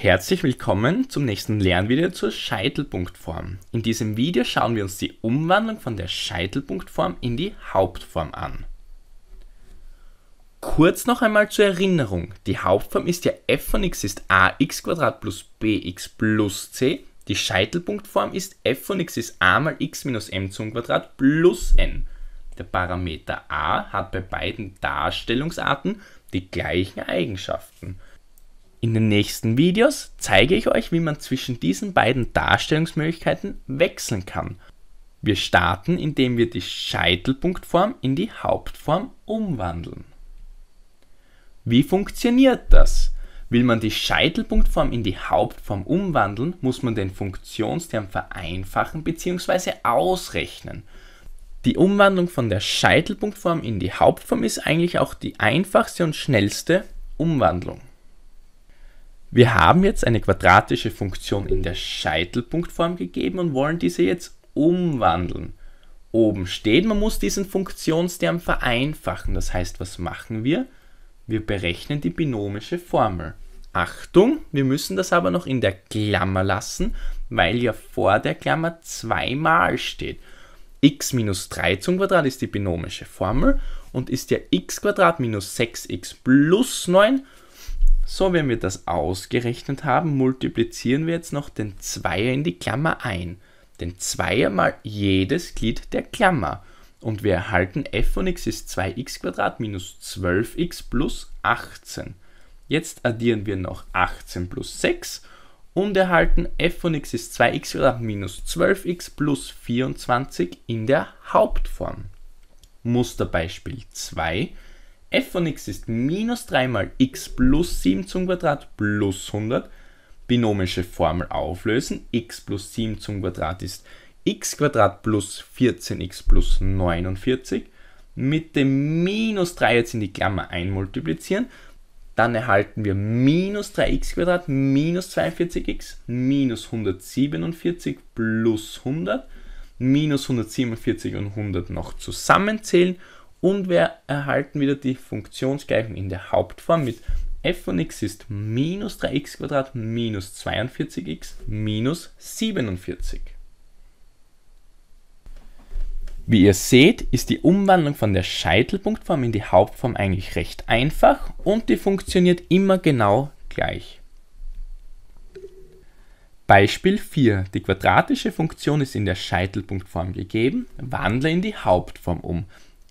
Herzlich willkommen zum nächsten Lernvideo zur Scheitelpunktform. In diesem Video schauen wir uns die Umwandlung von der Scheitelpunktform in die Hauptform an. Kurz noch einmal zur Erinnerung, die Hauptform ist ja f von x ist ax plus bx plus c, die Scheitelpunktform ist f von x ist a mal x minus m zum Quadrat plus n. Der Parameter a hat bei beiden Darstellungsarten die gleichen Eigenschaften. In den nächsten Videos zeige ich euch, wie man zwischen diesen beiden Darstellungsmöglichkeiten wechseln kann. Wir starten, indem wir die Scheitelpunktform in die Hauptform umwandeln. Wie funktioniert das? Will man die Scheitelpunktform in die Hauptform umwandeln, muss man den Funktionsterm vereinfachen bzw. ausrechnen. Die Umwandlung von der Scheitelpunktform in die Hauptform ist eigentlich auch die einfachste und schnellste Umwandlung. Wir haben jetzt eine quadratische Funktion in der Scheitelpunktform gegeben und wollen diese jetzt umwandeln. Oben steht, man muss diesen Funktionsterm vereinfachen. Das heißt, was machen wir? Wir berechnen die binomische Formel. Achtung, wir müssen das aber noch in der Klammer lassen, weil ja vor der Klammer zweimal steht. x minus 3 zum Quadrat ist die binomische Formel und ist ja x Quadrat minus 6x plus 9 so, wenn wir das ausgerechnet haben, multiplizieren wir jetzt noch den Zweier in die Klammer ein. Den Zweier mal jedes Glied der Klammer. Und wir erhalten f von x ist 2x minus 12x plus 18. Jetzt addieren wir noch 18 plus 6 und erhalten f von x ist 2x minus 12x plus 24 in der Hauptform. Musterbeispiel 2 f von x ist minus 3 mal x plus 7 zum Quadrat plus 100. Binomische Formel auflösen. x plus 7 zum Quadrat ist x Quadrat plus 14x plus 49. Mit dem minus 3 jetzt in die Klammer einmultiplizieren. Dann erhalten wir minus 3x Quadrat minus 42x minus 147 plus 100. Minus 147 und 100 noch zusammenzählen und wir erhalten wieder die Funktionsgleichung in der Hauptform mit f von x ist minus 3x minus 42x minus 47. Wie ihr seht, ist die Umwandlung von der Scheitelpunktform in die Hauptform eigentlich recht einfach und die funktioniert immer genau gleich. Beispiel 4. Die quadratische Funktion ist in der Scheitelpunktform gegeben, wandle in die Hauptform um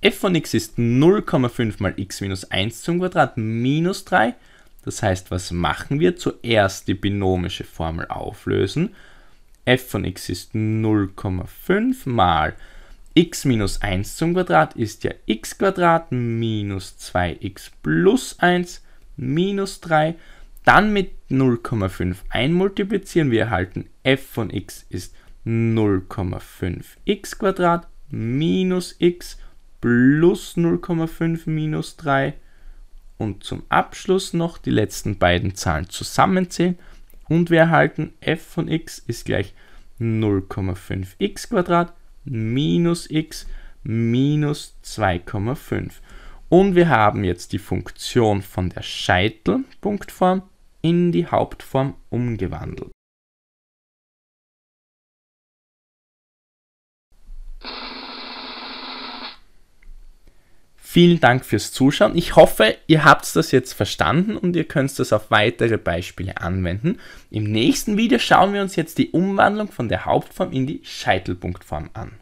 f von x ist 0,5 mal x minus 1 zum Quadrat minus 3. Das heißt, was machen wir? Zuerst die binomische Formel auflösen. f von x ist 0,5 mal x minus 1 zum Quadrat ist ja x Quadrat minus 2x plus 1 minus 3. Dann mit 0,5 einmultiplizieren. Wir erhalten f von x ist 0,5x Quadrat minus x plus plus 0,5 minus 3 und zum Abschluss noch die letzten beiden Zahlen zusammenzählen und wir erhalten f von x ist gleich 0,5x minus x minus 2,5. Und wir haben jetzt die Funktion von der Scheitelpunktform in die Hauptform umgewandelt. Vielen Dank fürs Zuschauen. Ich hoffe, ihr habt das jetzt verstanden und ihr könnt das auf weitere Beispiele anwenden. Im nächsten Video schauen wir uns jetzt die Umwandlung von der Hauptform in die Scheitelpunktform an.